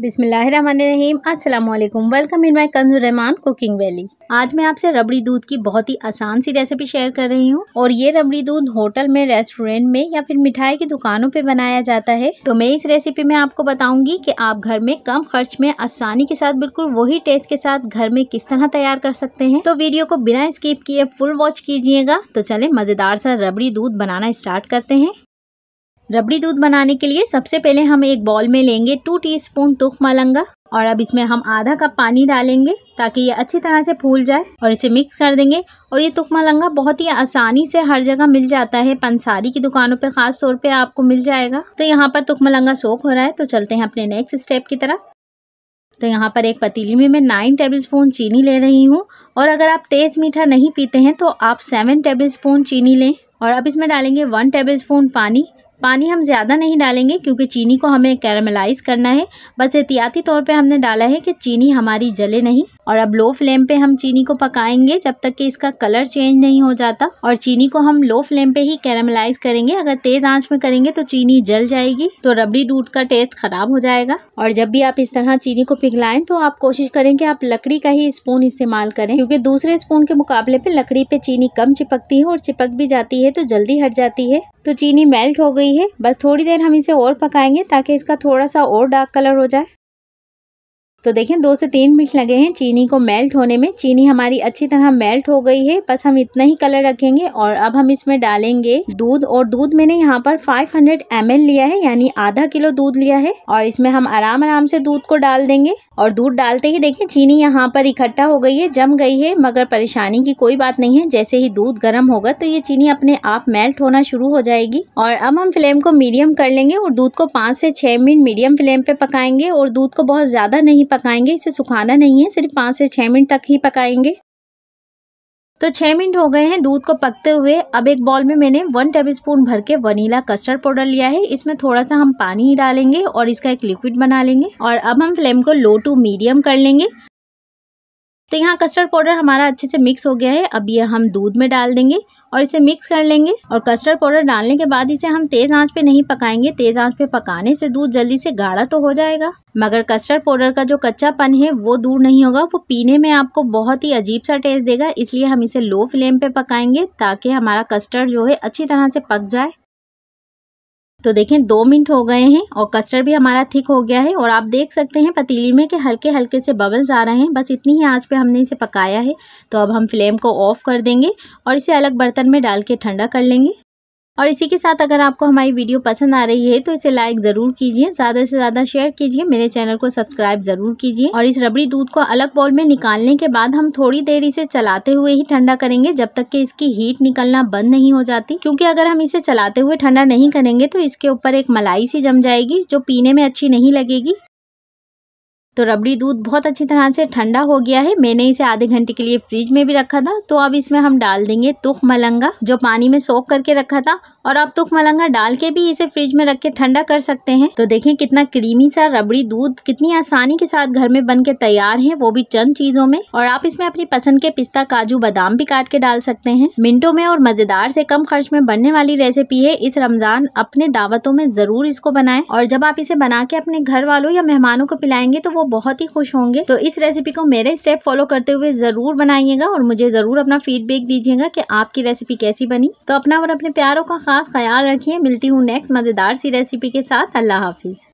बिसमीम अल्लाम welcome in my Rahman cooking valley आज मैं आपसे रबड़ी दूध की बहुत ही आसान सी रेसिपी शेयर कर रही हूँ और ये रबड़ी दूध होटल में रेस्टोरेंट में या फिर मिठाई की दुकानों पे बनाया जाता है तो मैं इस रेसिपी में आपको बताऊंगी कि आप घर में कम खर्च में आसानी के साथ बिल्कुल वही टेस्ट के साथ घर में किस तरह तैयार कर सकते हैं तो वीडियो को बिना स्किप किए फुल वॉच कीजिएगा तो चले मज़ेदार सा रबड़ी दूध बनाना स्टार्ट करते हैं रबड़ी दूध बनाने के लिए सबसे पहले हम एक बॉल में लेंगे टू टीस्पून तुख मलंगा और अब इसमें हम आधा कप पानी डालेंगे ताकि ये अच्छी तरह से फूल जाए और इसे मिक्स कर देंगे और ये तुकमा लंगा बहुत ही आसानी से हर जगह मिल जाता है पंसारी की दुकानों पे खास तौर पे आपको मिल जाएगा तो यहाँ पर तुकमा लंगा सोख हो रहा है तो चलते हैं अपने नेक्स्ट स्टेप की तरफ तो यहाँ पर एक पतीली में मैं नाइन टेबल स्पून चीनी ले रही हूँ और अगर आप तेज़ मीठा नहीं पीते हैं तो आप सेवन टेबल स्पून चीनी लें और अब इसमें डालेंगे वन टेबल स्पून पानी पानी हम ज़्यादा नहीं डालेंगे क्योंकि चीनी को हमें कैरामलाइज करना है बस एहतियाती तौर पे हमने डाला है कि चीनी हमारी जले नहीं और अब लो फ्लेम पे हम चीनी को पकाएंगे जब तक कि इसका कलर चेंज नहीं हो जाता और चीनी को हम लो फ्लेम पे ही कैरामलाइज करेंगे अगर तेज़ आंच में करेंगे तो चीनी जल जाएगी तो रबड़ी दूध का टेस्ट ख़राब हो जाएगा और जब भी आप इस तरह चीनी को पिघलाएं तो आप कोशिश करें कि आप लकड़ी का ही स्पून इस्तेमाल करें क्योंकि दूसरे स्पून के मुकाबले पे लकड़ी पे चीनी कम चिपकती है और चिपक भी जाती है तो जल्दी हट जाती है तो चीनी मेल्ट हो गई गई है बस थोड़ी देर हम इसे और पकाएंगे ताकि इसका थोड़ा सा और डार्क कलर हो जाए तो देखें दो से तीन मिनट लगे हैं चीनी को मेल्ट होने में चीनी हमारी अच्छी तरह मेल्ट हो गई है बस हम इतना ही कलर रखेंगे और अब हम इसमें डालेंगे दूध और दूध मैंने यहाँ पर 500 हंड्रेड लिया है यानी आधा किलो दूध लिया है और इसमें हम आराम आराम से दूध को डाल देंगे और दूध डालते ही देखें चीनी यहाँ पर इकट्ठा हो गई है जम गई है मगर परेशानी की कोई बात नहीं है जैसे ही दूध गर्म होगा तो ये चीनी अपने आप मेल्ट होना शुरू हो जाएगी और अब हम फ्लेम को मीडियम कर लेंगे और दूध को पाँच से छह मिनट मीडियम फ्लेम पे पकाएंगे और दूध को बहुत ज़्यादा नहीं पकाएंगे इसे सुखाना नहीं है सिर्फ पाँच से छः मिनट तक ही पकाएंगे तो छः मिनट हो गए हैं दूध को पकते हुए अब एक बॉल में मैंने वन टेबल स्पून भर के वनीला कस्टर्ड पाउडर लिया है इसमें थोड़ा सा हम पानी ही डालेंगे और इसका एक लिक्विड बना लेंगे और अब हम फ्लेम को लो टू मीडियम कर लेंगे तो यहाँ कस्टर्ड पाउडर हमारा अच्छे से मिक्स हो गया है अब ये हम दूध में डाल देंगे और इसे मिक्स कर लेंगे और कस्टर्ड पाउडर डालने के बाद इसे हम तेज़ आंच पे नहीं पकाएंगे तेज़ आंच पे पकाने से दूध जल्दी से गाढ़ा तो हो जाएगा मगर कस्टर्ड पाउडर का जो कच्चापन है वो दूर नहीं होगा वो पीने में आपको बहुत ही अजीब सा टेस्ट देगा इसलिए हम इसे लो फ्लेम पे पकाएंगे ताकि हमारा कस्टर्ड जो है अच्छी तरह से पक जाए तो देखें दो मिनट हो गए हैं और कस्टर्ड भी हमारा थिक हो गया है और आप देख सकते हैं पतीली में कि हल्के हल्के से बबल्स आ रहे हैं बस इतनी ही आंच पे हमने इसे पकाया है तो अब हम फ्लेम को ऑफ़ कर देंगे और इसे अलग बर्तन में डाल के ठंडा कर लेंगे और इसी के साथ अगर आपको हमारी वीडियो पसंद आ रही है तो इसे लाइक जरूर कीजिए ज़्यादा से ज़्यादा शेयर कीजिए मेरे चैनल को सब्सक्राइब जरूर कीजिए और इस रबड़ी दूध को अलग बॉल में निकालने के बाद हम थोड़ी देर इसे चलाते हुए ही ठंडा करेंगे जब तक कि इसकी हीट निकलना बंद नहीं हो जाती क्योंकि अगर हम इसे चलाते हुए ठंडा नहीं करेंगे तो इसके ऊपर एक मलाई सी जम जाएगी जो पीने में अच्छी नहीं लगेगी तो रबड़ी दूध बहुत अच्छी तरह से ठंडा हो गया है मैंने इसे आधे घंटे के लिए फ्रिज में भी रखा था तो अब इसमें हम डाल देंगे तुख मलंगा जो पानी में सोख करके रखा था और आप तुख मलंगा डाल के भी इसे फ्रिज में रख के ठंडा कर सकते हैं तो देखिए कितना क्रीमी सा रबड़ी दूध कितनी आसानी के साथ घर में बन के तैयार है वो भी चंद चीजों में और आप इसमें अपनी पसंद के पिस्ता काजू बादाम भी काट के डाल सकते हैं मिनटों में और मजेदार से कम खर्च में बनने वाली रेसिपी है इस रमजान अपने दावतों में जरूर इसको बनाए और जब आप इसे बना के अपने घर वालों या मेहमानों को पिलाएंगे तो वो वो बहुत ही खुश होंगे तो इस रेसिपी को मेरे स्टेप फॉलो करते हुए ज़रूर बनाइएगा और मुझे ज़रूर अपना फीडबैक दीजिएगा कि आपकी रेसिपी कैसी बनी तो अपना और अपने प्यारों का खास ख्याल रखिए मिलती हूँ नेक्स्ट मज़ेदार सी रेसिपी के साथ अल्लाह हाफिज़